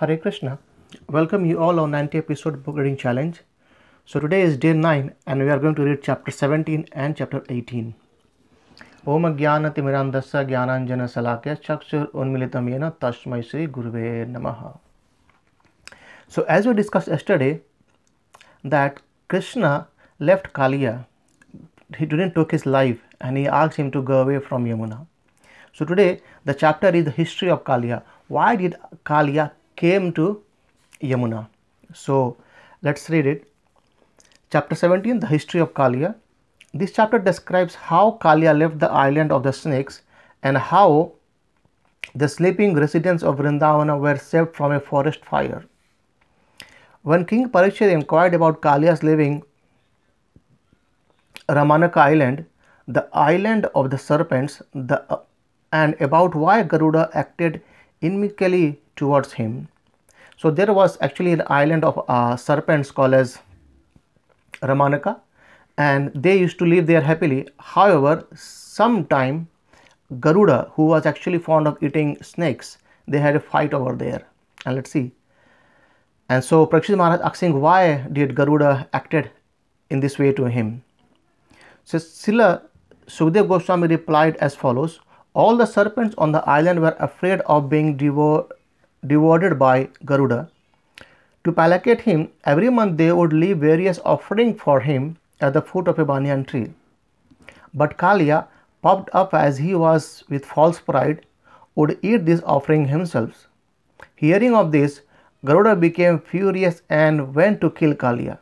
Hare Krishna. Welcome you all on 90 episode book reading challenge. So today is day 9 and we are going to read chapter 17 and chapter 18. ओम ज्ञानतिमिरान्धस्य ज्ञानाञ्जनशलाकय चक्षुरुन्मिलितं येन तस्मै श्री गुरुवे नमः So as we discussed yesterday that Krishna left Kaliya. He didn't took his life and he asked him to go away from Yamuna. So today the chapter is the history of Kaliya. Why did Kaliya came to Yamuna. So let's read it. Chapter 17 The History of Kalia. This chapter describes how Kalia left the island of the snakes and how the sleeping residents of Vrindavana were saved from a forest fire. When King Parikshit inquired about Kalia's leaving Ramanaka Island, the island of the serpents, the, uh, and about why Garuda acted inimically towards him. So there was actually an island of uh, serpents called as Ramanaka and they used to live there happily. However, sometime Garuda, who was actually fond of eating snakes, they had a fight over there. And let's see. And so Prakshit Maharaj asking why did Garuda acted in this way to him. So Silla Sukhdev Goswami replied as follows. All the serpents on the island were afraid of being devoured by Garuda. To placate him, every month they would leave various offerings for him at the foot of a banyan tree. But Kalia, puffed up as he was with false pride, would eat these offerings himself. Hearing of this, Garuda became furious and went to kill Kalia.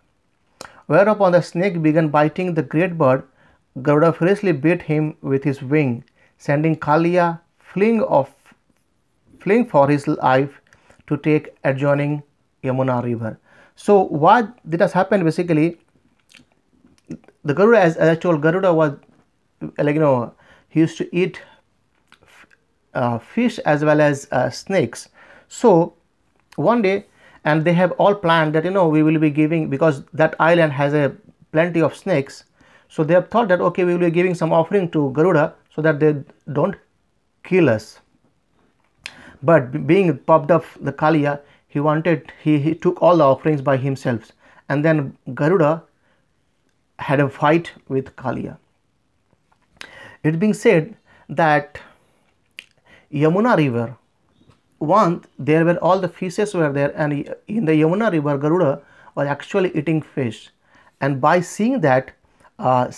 Whereupon the snake began biting the great bird, Garuda furiously beat him with his wing sending Kalia fleeing, off, fleeing for his life to take adjoining Yamuna river. So what did has happened basically, the Garuda, as, as I told, Garuda was like you know he used to eat uh, fish as well as uh, snakes. So one day, and they have all planned that you know we will be giving because that island has a plenty of snakes. So they have thought that okay we will be giving some offering to Garuda so that they don't kill us but being popped up the Kaliya, he wanted, he, he took all the offerings by himself. And then Garuda had a fight with Kaliya. It being said that Yamuna river, once there were all the fishes were there and in the Yamuna river, Garuda was actually eating fish. And by seeing that, uh,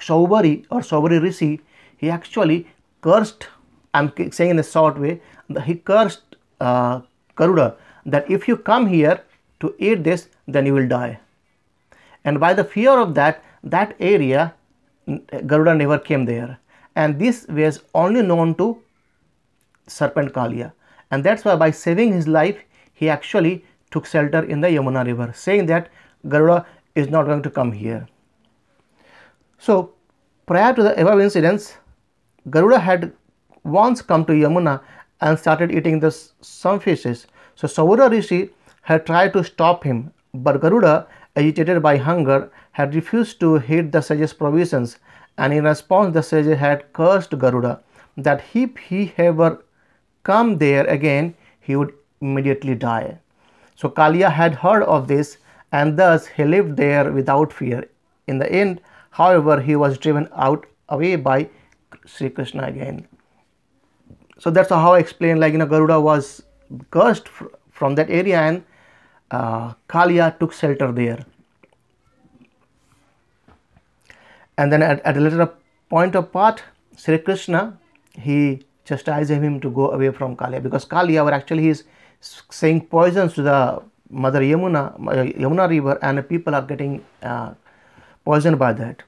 Shaubari or Shaubari Rishi, he actually cursed, I'm saying in a short way, he cursed uh, Garuda that if you come here to eat this, then you will die. And by the fear of that, that area, Garuda never came there. And this was only known to serpent Kalia. And that's why by saving his life, he actually took shelter in the Yamuna river, saying that Garuda is not going to come here. So, prior to the above incidents, Garuda had once come to Yamuna and started eating the some fishes. So, Savura Rishi had tried to stop him, but Garuda, agitated by hunger, had refused to heed the sage's provisions, and in response, the sage had cursed Garuda that if he ever come there again, he would immediately die. So Kalia had heard of this and thus he lived there without fear. In the end, However, he was driven out away by Sri Krishna again. So that's how I explained like you know Garuda was cursed fr from that area and uh, Kalia took shelter there. And then at, at a later point of path, Sri Krishna, he chastised him to go away from Kalia because Kalia were actually he is saying poisons to the mother Yamuna, uh, Yamuna river and people are getting uh, poisoned by that.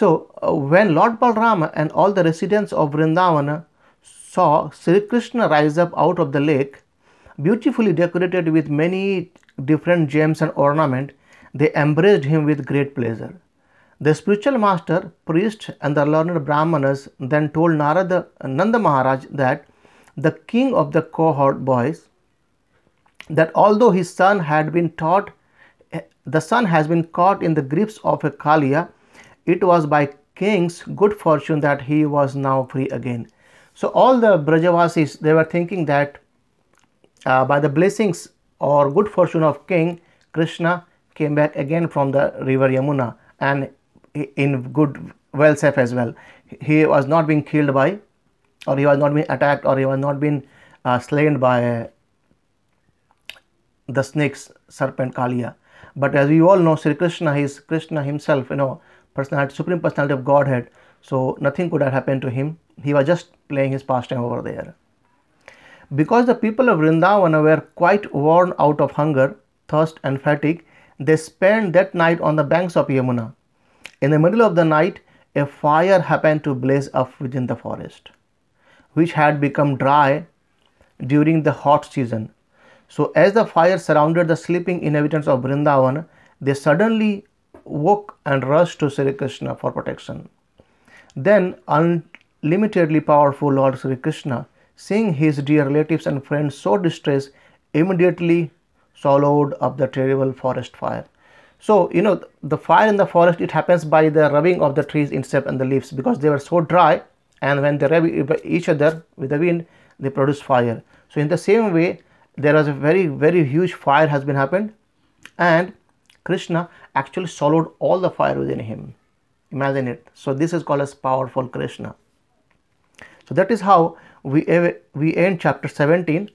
So uh, when Lord Balram and all the residents of Vrindavan saw Sri Krishna rise up out of the lake, beautifully decorated with many different gems and ornament, they embraced him with great pleasure. The spiritual master, priest, and the learned Brahmanas then told Narada, Nanda Maharaj that the king of the cohort boys, that although his son had been taught the son has been caught in the grips of a Kalia. It was by king's good fortune that he was now free again. So all the Brajavasis, they were thinking that uh, by the blessings or good fortune of king, Krishna came back again from the river Yamuna and in good, well safe as well. He was not being killed by or he was not being attacked or he was not being uh, slain by the snakes, serpent Kalia. But as we all know, Sri Krishna, is Krishna himself, you know, personality, supreme personality of Godhead. So nothing could have happened to him. He was just playing his pastime over there. Because the people of Rindavana were quite worn out of hunger, thirst, and fatigue, they spent that night on the banks of Yamuna. In the middle of the night, a fire happened to blaze up within the forest, which had become dry during the hot season so as the fire surrounded the sleeping inhabitants of Vrindavan, they suddenly woke and rushed to Sri Krishna for protection. Then unlimitedly powerful Lord Sri Krishna, seeing his dear relatives and friends so distressed, immediately swallowed up the terrible forest fire. So, you know, the fire in the forest, it happens by the rubbing of the trees, insects and the leaves because they were so dry and when they rub each other with the wind, they produce fire. So in the same way, there was a very very huge fire has been happened and krishna actually swallowed all the fire within him imagine it so this is called as powerful krishna so that is how we eh, we end chapter 17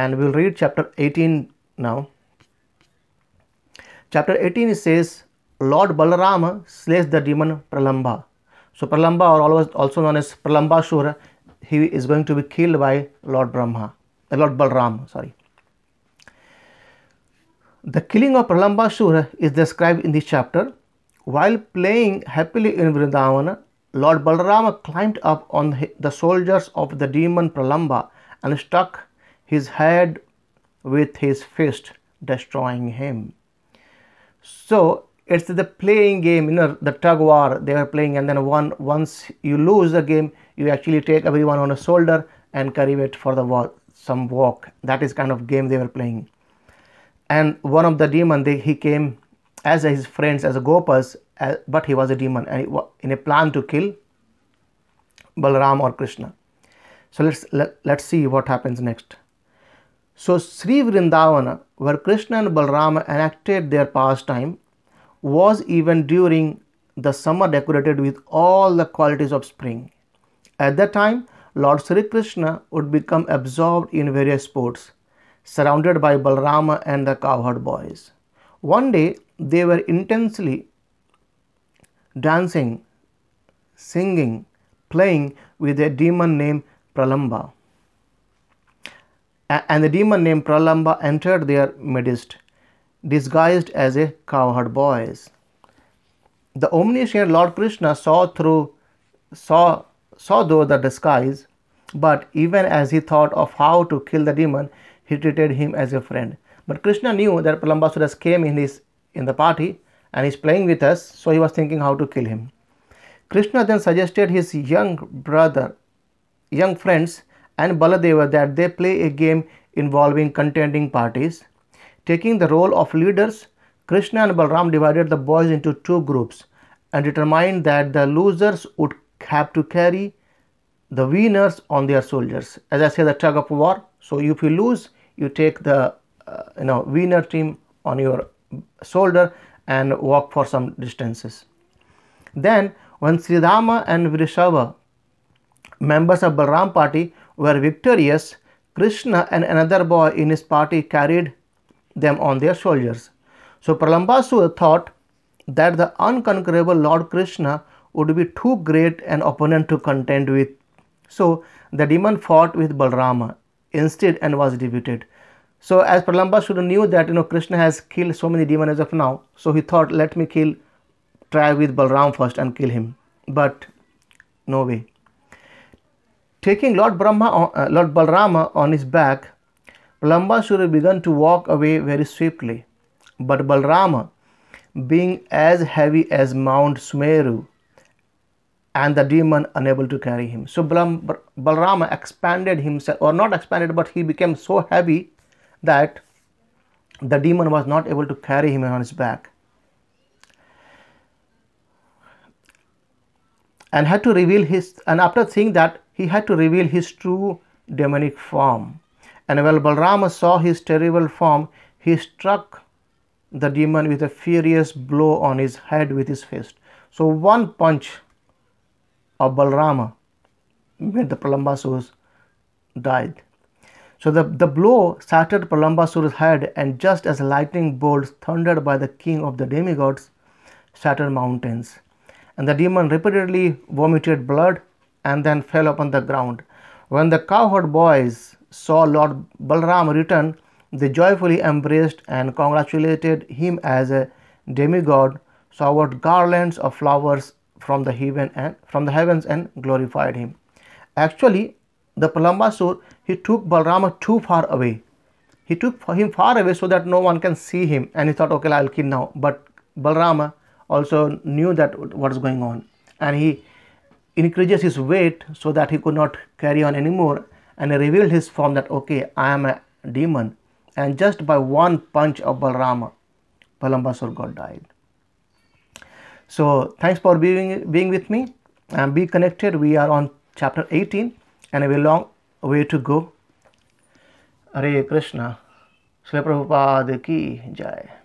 and we'll read chapter 18 now chapter 18 says lord balarama slays the demon pralamba so pralamba or always also known as Pralamba Shura, he is going to be killed by lord brahma eh, lord balram sorry the killing of Pralambasura is described in this chapter. While playing happily in Vrindavana, Lord Balarama climbed up on the shoulders of the demon Pralamba and struck his head with his fist, destroying him. So it's the playing game, you know, the tug war they were playing, and then one once you lose the game, you actually take everyone on a shoulder and carry it for the some walk. That is kind of game they were playing and one of the demon they, he came as his friends as a gopas uh, but he was a demon and in a plan to kill Balram or krishna so let's let, let's see what happens next so sri vrindavana where krishna and Balram enacted their pastime was even during the summer decorated with all the qualities of spring at that time lord sri krishna would become absorbed in various sports surrounded by Balrama and the cowherd boys. One day they were intensely dancing, singing, playing with a demon named Pralamba. And the demon named Pralamba entered their midst, disguised as a cowherd boy. The omniscient Lord Krishna saw through saw saw through the disguise, but even as he thought of how to kill the demon, he treated him as a friend. But Krishna knew that Pralambasuras came in, his, in the party and is playing with us, so he was thinking how to kill him. Krishna then suggested his young brother, young friends, and Baladeva that they play a game involving contending parties. Taking the role of leaders, Krishna and Balram divided the boys into two groups and determined that the losers would have to carry the winners on their shoulders. As I say, the tug of war. So if you lose, you take the uh, you know wiener trim on your shoulder and walk for some distances. Then when Sri and Vrishava, members of Balram party, were victorious, Krishna and another boy in his party carried them on their shoulders. So Pralambasura thought that the unconquerable Lord Krishna would be too great an opponent to contend with. So the demon fought with Balrama instead and was defeated. So as Pralambasura knew that you know Krishna has killed so many demons as of now, so he thought, let me kill, try with Balram first and kill him. But no way. Taking Lord Brahma, uh, Lord Balrama on his back, Pralambasura began to walk away very swiftly. But Balrama, being as heavy as Mount Sumeru, and the demon unable to carry him. So Balrama expanded himself, or not expanded, but he became so heavy that the demon was not able to carry him on his back. And had to reveal his, and after seeing that, he had to reveal his true demonic form. And when Balrama saw his terrible form, he struck the demon with a furious blow on his head with his fist. So one punch of Balrama, where the Pralambasur died. So the, the blow shattered Pralambasur's head, and just as lightning bolts thundered by the king of the demigods, shattered mountains. And the demon repeatedly vomited blood and then fell upon the ground. When the cowherd boys saw Lord Balram return, they joyfully embraced and congratulated him as a demigod, showered garlands of flowers from the heaven and from the heavens and glorified him. Actually, the Palambasur he took Balrama too far away. He took him far away so that no one can see him, and he thought, okay, I'll kill now. But Balrama also knew that what's going on, and he increases his weight so that he could not carry on anymore, and he revealed his form that okay, I am a demon, and just by one punch of Balrama, Palambasur got died. So thanks for being, being with me and be connected. We are on chapter 18 and a long way to go. Hare Krishna. Sri Prabhupada ki jai.